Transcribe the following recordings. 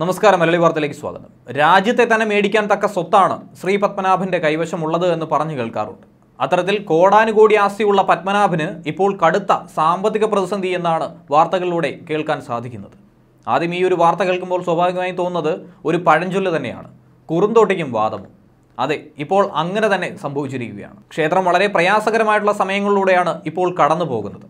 നമസ്കാരം മലയാളി വാർത്തയിലേക്ക് സ്വാഗതം രാജ്യത്തെ തന്നെ മേടിക്കാൻ തക്ക സ്വത്താണ് ശ്രീ പത്മനാഭന്റെ കൈവശമുള്ളത് എന്ന് പറഞ്ഞു കേൾക്കാറുണ്ട് അത്തരത്തിൽ കോടാനുകോടി ആസ്തിയുള്ള പത്മനാഭന് ഇപ്പോൾ കടുത്ത സാമ്പത്തിക പ്രതിസന്ധി എന്നാണ് വാർത്തകളിലൂടെ കേൾക്കാൻ സാധിക്കുന്നത് ആദ്യം ഈ ഒരു വാർത്ത കേൾക്കുമ്പോൾ സ്വാഭാവികമായി തോന്നുന്നത് ഒരു പഴഞ്ചൊല്ല് തന്നെയാണ് കുറുന്തോട്ടിക്കും വാദവും അതെ ഇപ്പോൾ അങ്ങനെ തന്നെ സംഭവിച്ചിരിക്കുകയാണ് ക്ഷേത്രം വളരെ പ്രയാസകരമായിട്ടുള്ള സമയങ്ങളിലൂടെയാണ് ഇപ്പോൾ കടന്നു പോകുന്നത്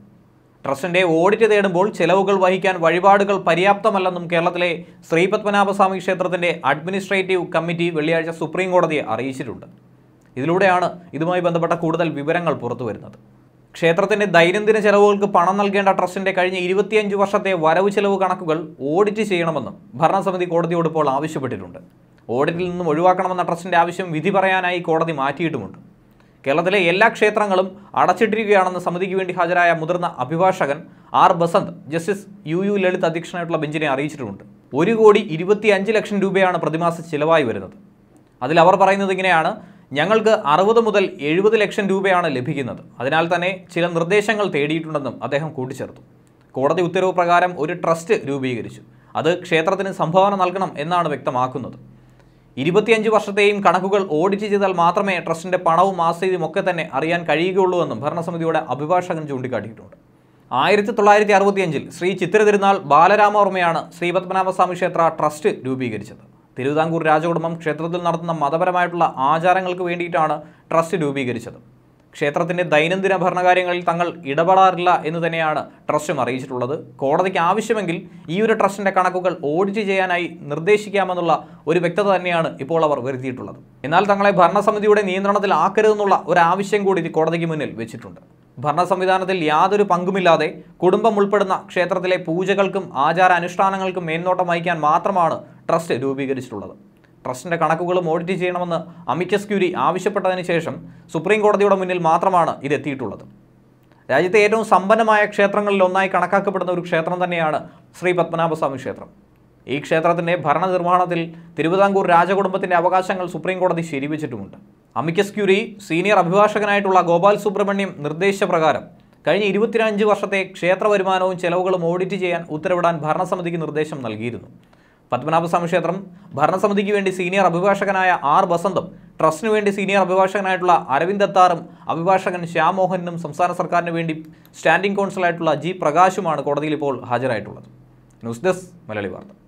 ട്രസ്റ്റിന്റെ ഓഡിറ്റ് തേടുമ്പോൾ ചെലവുകൾ വഹിക്കാൻ വഴിപാടുകൾ പര്യാപ്തമല്ലെന്നും കേരളത്തിലെ ശ്രീപത്മനാഭസ്വാമി ക്ഷേത്രത്തിന്റെ അഡ്മിനിസ്ട്രേറ്റീവ് കമ്മിറ്റി വെള്ളിയാഴ്ച സുപ്രീം കോടതിയെ അറിയിച്ചിട്ടുണ്ട് ഇതിലൂടെയാണ് ഇതുമായി ബന്ധപ്പെട്ട കൂടുതൽ വിവരങ്ങൾ പുറത്തുവരുന്നത് ക്ഷേത്രത്തിന്റെ ദൈനംദിന ചെലവുകൾക്ക് പണം നൽകേണ്ട ട്രസ്റ്റിന്റെ കഴിഞ്ഞ ഇരുപത്തിയഞ്ച് വർഷത്തെ വരവ് ചെലവ് കണക്കുകൾ ഓഡിറ്റ് ചെയ്യണമെന്നും ഭരണസമിതി കോടതിയോട് ഇപ്പോൾ ആവശ്യപ്പെട്ടിട്ടുണ്ട് ഓഡിറ്റിൽ നിന്നും ഒഴിവാക്കണമെന്ന ട്രസ്റ്റിന്റെ ആവശ്യം വിധി പറയാനായി കോടതി മാറ്റിയിട്ടുമുണ്ട് കേരളത്തിലെ എല്ലാ ക്ഷേത്രങ്ങളും അടച്ചിട്ടിരിക്കുകയാണെന്ന് സമിതിക്ക് വേണ്ടി ഹാജരായ മുതിർന്ന അഭിഭാഷകൻ R Basant justice U U Lalit അധ്യക്ഷനായിട്ടുള്ള ബെഞ്ചിനെ അറിയിച്ചിട്ടുണ്ട് ഒരു കോടി ഇരുപത്തി അഞ്ച് ലക്ഷം രൂപയാണ് പ്രതിമാസ ചിലവായി വരുന്നത് അതിൽ അവർ പറയുന്നത് ഇങ്ങനെയാണ് ഞങ്ങൾക്ക് അറുപത് മുതൽ എഴുപത് ലക്ഷം രൂപയാണ് ലഭിക്കുന്നത് അതിനാൽ തന്നെ ചില നിർദ്ദേശങ്ങൾ തേടിയിട്ടുണ്ടെന്നും അദ്ദേഹം കൂട്ടിച്ചേർത്തു കോടതി ഉത്തരവ് പ്രകാരം ഒരു ട്രസ്റ്റ് രൂപീകരിച്ചു അത് ക്ഷേത്രത്തിന് സംഭാവന നൽകണം എന്നാണ് വ്യക്തമാക്കുന്നത് ഇരുപത്തിയഞ്ച് വർഷത്തെയും കണക്കുകൾ ഓഡിറ്റ് ചെയ്താൽ മാത്രമേ ട്രസ്റ്റിന്റെ പണവും ആസ്തിയും ഒക്കെ തന്നെ അറിയാൻ കഴിയുകയുള്ളൂവെന്നും ഭരണസമിതിയുടെ അഭിഭാഷകൻ ചൂണ്ടിക്കാട്ടിയിട്ടുണ്ട് ആയിരത്തി തൊള്ളായിരത്തി അറുപത്തിയഞ്ചിൽ ശ്രീ ചിത്തിര തിരുനാൾ ബാലരാമവർമ്മയാണ് ശ്രീപത്മനാഭസ്വാമി ക്ഷേത്ര ട്രസ്റ്റ് രൂപീകരിച്ചത് തിരുവിതാംകൂർ രാജകുടുംബം ക്ഷേത്രത്തിൽ നടത്തുന്ന മതപരമായിട്ടുള്ള ആചാരങ്ങൾക്ക് വേണ്ടിയിട്ടാണ് ട്രസ്റ്റ് രൂപീകരിച്ചത് ക്ഷേത്രത്തിൻ്റെ ദൈനംദിന ഭരണകാര്യങ്ങളിൽ തങ്ങൾ ഇടപെടാറില്ല എന്ന് തന്നെയാണ് ട്രസ്റ്റും അറിയിച്ചിട്ടുള്ളത് കോടതിക്ക് ആവശ്യമെങ്കിൽ ഈ ഒരു ട്രസ്റ്റിന്റെ കണക്കുകൾ ഓഡിറ്റ് ചെയ്യാനായി നിർദ്ദേശിക്കാമെന്നുള്ള ഒരു വ്യക്തത തന്നെയാണ് ഇപ്പോൾ അവർ വരുത്തിയിട്ടുള്ളത് എന്നാൽ തങ്ങളെ ഭരണസമിതിയുടെ നിയന്ത്രണത്തിൽ ആക്കരുതെന്നുള്ള ഒരു ആവശ്യം കൂടി കോടതിക്ക് മുന്നിൽ വെച്ചിട്ടുണ്ട് ഭരണ സംവിധാനത്തിൽ യാതൊരു പങ്കുമില്ലാതെ കുടുംബം ഉൾപ്പെടുന്ന ക്ഷേത്രത്തിലെ പൂജകൾക്കും ആചാര അനുഷ്ഠാനങ്ങൾക്കും മേൽനോട്ടം വഹിക്കാൻ മാത്രമാണ് ട്രസ്റ്റ് രൂപീകരിച്ചിട്ടുള്ളത് ട്രസ്റ്റിൻ്റെ കണക്കുകളും ഓഡിറ്റ് ചെയ്യണമെന്ന് അമിക്കസ് ക്യൂരി ആവശ്യപ്പെട്ടതിന് ശേഷം സുപ്രീം കോടതിയുടെ മുന്നിൽ മാത്രമാണ് ഇത് എത്തിയിട്ടുള്ളത് രാജ്യത്തെ ഏറ്റവും സമ്പന്നമായ ക്ഷേത്രങ്ങളിൽ ഒന്നായി കണക്കാക്കപ്പെടുന്ന ഒരു ക്ഷേത്രം തന്നെയാണ് ശ്രീ പത്മനാഭസ്വാമി ക്ഷേത്രം ഈ ക്ഷേത്രത്തിൻ്റെ ഭരണനിർവഹണത്തിൽ തിരുവിതാംകൂർ രാജകുടുംബത്തിൻ്റെ അവകാശങ്ങൾ സുപ്രീം കോടതി ശരിവച്ചിട്ടുമുണ്ട് അമിക്കസ് ക്യൂരി സീനിയർ അഭിഭാഷകനായിട്ടുള്ള ഗോപാൽ സുബ്രഹ്മണ്യം നിർദ്ദേശപ്രകാരം കഴിഞ്ഞ ഇരുപത്തിരഞ്ച് വർഷത്തെ ക്ഷേത്ര വരുമാനവും ചെലവുകളും ഓഡിറ്റ് ചെയ്യാൻ ഉത്തരവിടാൻ ഭരണസമിതിക്ക് നിർദ്ദേശം നൽകിയിരുന്നു പത്മനാഭസ്വാമി ക്ഷേത്രം ഭരണസമിതിക്ക് വേണ്ടി സീനിയർ അഭിഭാഷകനായ ആർ ബസന്തും ട്രസ്റ്റിന് വേണ്ടി സീനിയർ അഭിഭാഷകനായിട്ടുള്ള അരവിന്ദ് അത്താറും അഭിഭാഷകൻ ശ്യാം മോഹനും സംസ്ഥാന സർക്കാരിന് വേണ്ടി സ്റ്റാൻഡിംഗ് കൗൺസിലായിട്ടുള്ള ജി പ്രകാശുമാണ് കോടതിയിൽ ഇപ്പോൾ ഹാജരായിട്ടുള്ളത് ന്യൂസ് ഡെസ്ക് മലയാളി വാർത്ത